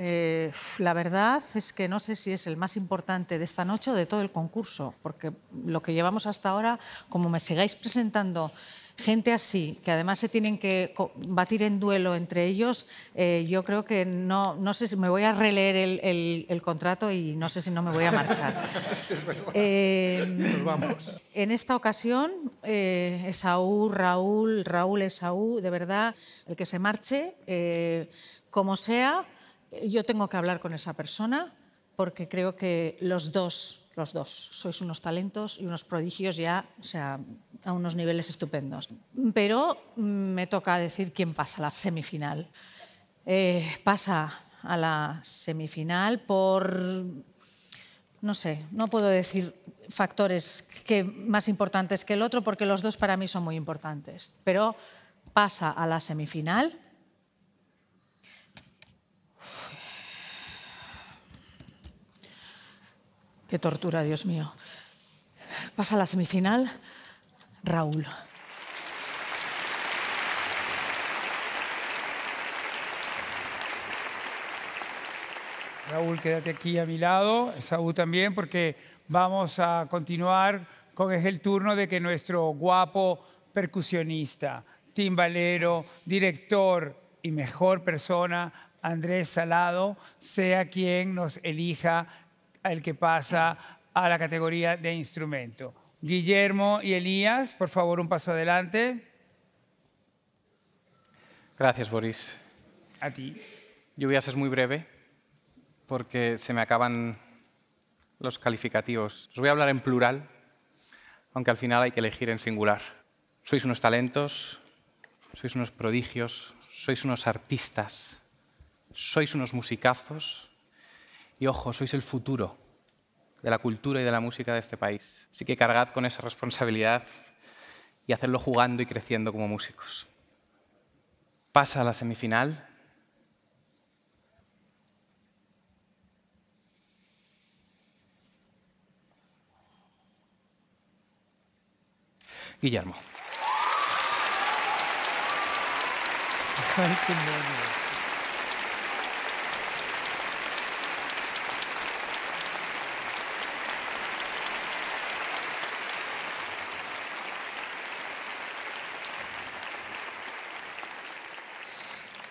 Eh, la verdad es que no sé si es el más importante de esta noche o de todo el concurso, porque lo que llevamos hasta ahora, como me sigáis presentando gente así, que además se tienen que batir en duelo entre ellos, eh, yo creo que no, no sé si me voy a releer el, contrato y no sé si no me voy a marchar. Eh, en esta ocasión, Esaú, Raúl, Raúl, Esaú, de verdad, el que se marche, como sea yo tengo que hablar con esa persona porque creo que los dos, los dos, sois unos talentos y unos prodigios ya, o sea, a unos niveles estupendos. Pero mm, me toca decir quién pasa a la semifinal. Eh, pasa a la semifinal por, no sé, no puedo decir factores que, más importantes que el otro porque los dos para mí son muy importantes, pero pasa a la semifinal Qué tortura, Dios mío. Pasa a la semifinal, Raúl. Raúl, quédate aquí a mi lado, Saúl también, porque vamos a continuar con el turno de que nuestro guapo percusionista, timbalero, director y mejor persona, Andrés Salado, sea quien nos elija el que pasa a la categoría de instrumento. Guillermo y Elías, por favor, un paso adelante. Gracias, Boris. A ti. Yo voy a ser muy breve porque se me acaban los calificativos. Os voy a hablar en plural, aunque al final hay que elegir en singular. Sois unos talentos, sois unos prodigios, sois unos artistas, sois unos musicazos, y ojo, sois el futuro de la cultura y de la música de este país. Así que cargad con esa responsabilidad y hacerlo jugando y creciendo como músicos. Pasa a la semifinal. Guillermo.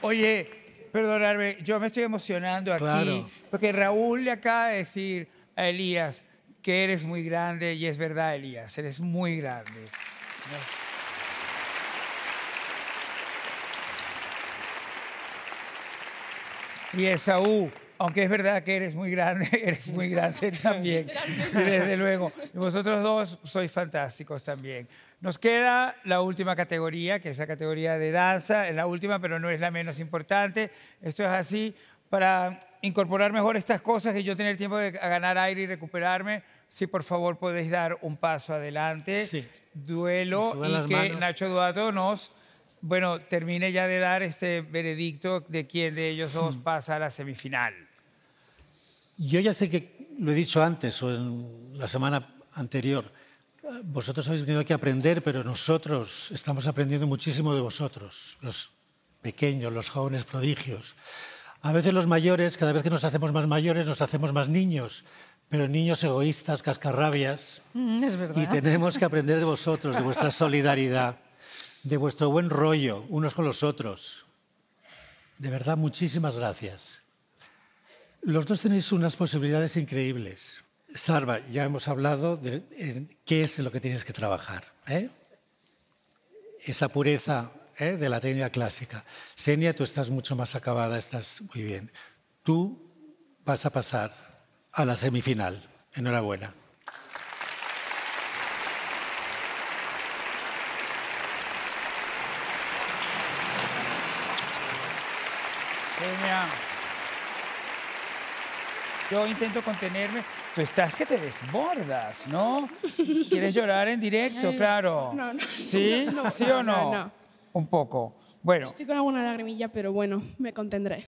Oye, perdonarme, yo me estoy emocionando aquí, porque Raúl le acaba de decir a Elías que eres muy grande, y es verdad, Elías, eres muy grande. Y Esaú aunque es verdad que eres muy grande, eres muy grande también. desde luego, vosotros dos sois fantásticos también. Nos queda la última categoría, que es la categoría de danza, es la última, pero no es la menos importante. Esto es así para incorporar mejor estas cosas y yo tener tiempo de ganar aire y recuperarme. Si por favor podéis dar un paso adelante, sí. duelo y que Nacho Duato nos bueno, termine ya de dar este veredicto de quién de ellos dos hmm. pasa a la semifinal. Yo ya sé que lo he dicho antes o en la semana anterior. Vosotros habéis tenido que aprender, pero nosotros estamos aprendiendo muchísimo de vosotros, los pequeños, los jóvenes prodigios. A veces los mayores, cada vez que nos hacemos más mayores, nos hacemos más niños, pero niños egoístas, cascarrabias. Mm, es verdad. Y tenemos que aprender de vosotros, de vuestra solidaridad, de vuestro buen rollo unos con los otros. De verdad, muchísimas gracias. Los dos tenéis unas posibilidades increíbles. Sarva, ya hemos hablado de qué es lo que tienes que trabajar. ¿eh? Esa pureza ¿eh? de la técnica clásica. Senia, tú estás mucho más acabada, estás muy bien. Tú vas a pasar a la semifinal. Enhorabuena. Senia. Yo intento contenerme. Tú estás que te desbordas, ¿no? ¿Quieres llorar en directo? Claro. No, no. ¿Sí? ¿Sí o no? No, no? Un poco. Bueno. Estoy con alguna lagrimilla, pero bueno, me contendré.